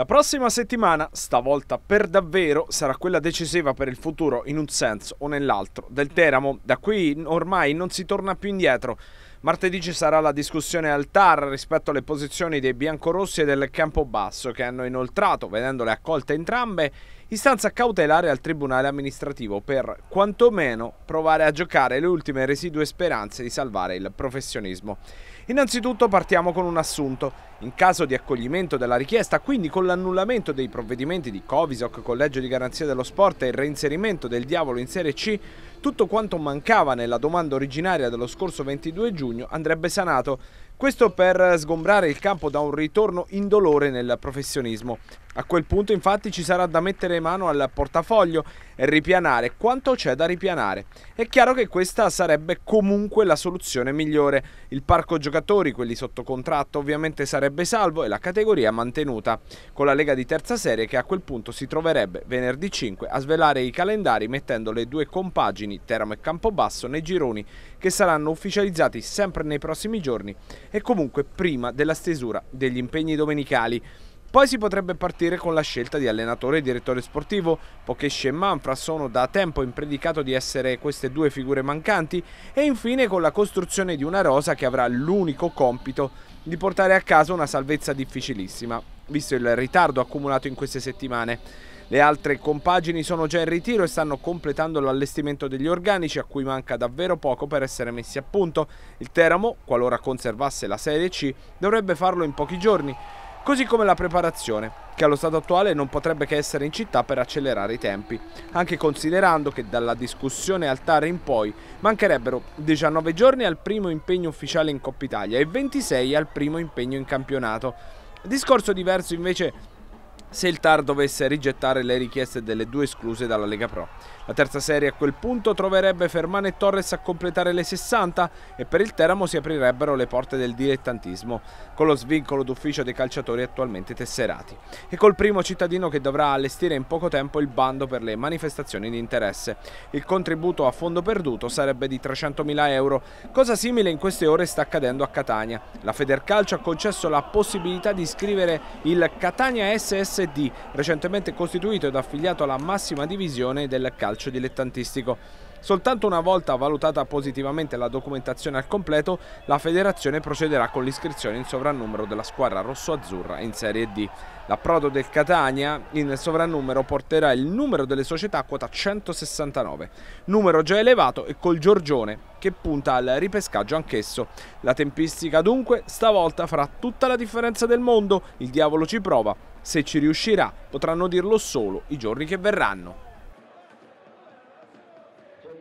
La prossima settimana, stavolta per davvero, sarà quella decisiva per il futuro in un senso o nell'altro del Teramo. Da qui ormai non si torna più indietro. Martedì ci sarà la discussione al TAR rispetto alle posizioni dei biancorossi e del Campobasso che hanno inoltrato, vedendole accolte entrambe, istanza cautelare al Tribunale amministrativo per quantomeno provare a giocare le ultime residue speranze di salvare il professionismo. Innanzitutto partiamo con un assunto. In caso di accoglimento della richiesta, quindi con l'annullamento dei provvedimenti di Covisoc, Collegio di Garanzia dello Sport e il reinserimento del Diavolo in Serie C, tutto quanto mancava nella domanda originaria dello scorso 22 giugno andrebbe sanato questo per sgombrare il campo da un ritorno indolore nel professionismo. A quel punto infatti ci sarà da mettere mano al portafoglio e ripianare quanto c'è da ripianare. È chiaro che questa sarebbe comunque la soluzione migliore. Il parco giocatori, quelli sotto contratto, ovviamente sarebbe salvo e la categoria mantenuta, con la Lega di terza serie che a quel punto si troverebbe venerdì 5 a svelare i calendari mettendo le due compagini Teramo e Campobasso nei gironi che saranno ufficializzati sempre nei prossimi giorni e comunque prima della stesura degli impegni domenicali. Poi si potrebbe partire con la scelta di allenatore e direttore sportivo. Pokesci e Manfra sono da tempo in di essere queste due figure mancanti e infine con la costruzione di una rosa che avrà l'unico compito di portare a casa una salvezza difficilissima, visto il ritardo accumulato in queste settimane. Le altre compagini sono già in ritiro e stanno completando l'allestimento degli organici a cui manca davvero poco per essere messi a punto. Il Teramo, qualora conservasse la Serie C, dovrebbe farlo in pochi giorni, così come la preparazione, che allo stato attuale non potrebbe che essere in città per accelerare i tempi, anche considerando che dalla discussione altare in poi mancherebbero 19 giorni al primo impegno ufficiale in Coppa Italia e 26 al primo impegno in campionato. Discorso diverso invece se il TAR dovesse rigettare le richieste delle due escluse dalla Lega Pro. La terza serie a quel punto troverebbe Fermano e Torres a completare le 60 e per il Teramo si aprirebbero le porte del dilettantismo con lo svincolo d'ufficio dei calciatori attualmente tesserati e col primo cittadino che dovrà allestire in poco tempo il bando per le manifestazioni di interesse. Il contributo a fondo perduto sarebbe di 300.000 euro, cosa simile in queste ore sta accadendo a Catania. La Federcalcio ha concesso la possibilità di iscrivere il Catania SS SD, recentemente costituito ed affiliato alla massima divisione del calcio dilettantistico. Soltanto una volta valutata positivamente la documentazione al completo, la federazione procederà con l'iscrizione in sovrannumero della squadra rosso-azzurra in Serie D. L'approdo del Catania in sovrannumero porterà il numero delle società a quota 169, numero già elevato e col Giorgione che punta al ripescaggio anch'esso. La tempistica dunque stavolta farà tutta la differenza del mondo, il diavolo ci prova, se ci riuscirà potranno dirlo solo i giorni che verranno.